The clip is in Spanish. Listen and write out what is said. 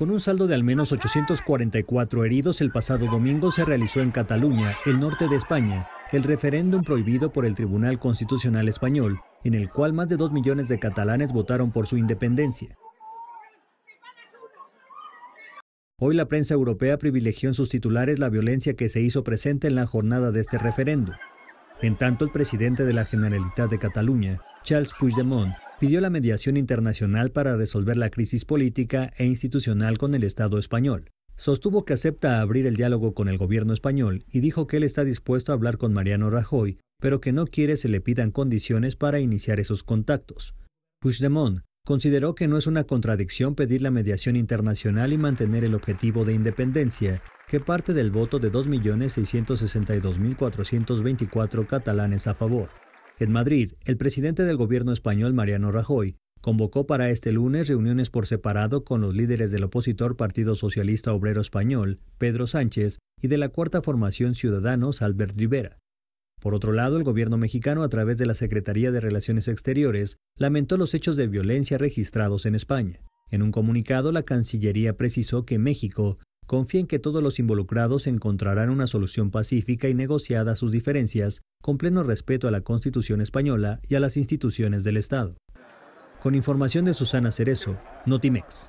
Con un saldo de al menos 844 heridos, el pasado domingo se realizó en Cataluña, el norte de España, el referéndum prohibido por el Tribunal Constitucional Español, en el cual más de 2 millones de catalanes votaron por su independencia. Hoy la prensa europea privilegió en sus titulares la violencia que se hizo presente en la jornada de este referéndum. En tanto, el presidente de la Generalitat de Cataluña, Charles Puigdemont, pidió la mediación internacional para resolver la crisis política e institucional con el Estado español. Sostuvo que acepta abrir el diálogo con el gobierno español y dijo que él está dispuesto a hablar con Mariano Rajoy, pero que no quiere se le pidan condiciones para iniciar esos contactos. Puigdemont consideró que no es una contradicción pedir la mediación internacional y mantener el objetivo de independencia, que parte del voto de 2.662.424 catalanes a favor. En Madrid, el presidente del gobierno español, Mariano Rajoy, convocó para este lunes reuniones por separado con los líderes del opositor Partido Socialista Obrero Español, Pedro Sánchez, y de la cuarta formación Ciudadanos, Albert Rivera. Por otro lado, el gobierno mexicano, a través de la Secretaría de Relaciones Exteriores, lamentó los hechos de violencia registrados en España. En un comunicado, la Cancillería precisó que México confía en que todos los involucrados encontrarán una solución pacífica y negociada a sus diferencias, con pleno respeto a la Constitución española y a las instituciones del Estado. Con información de Susana Cerezo, Notimex.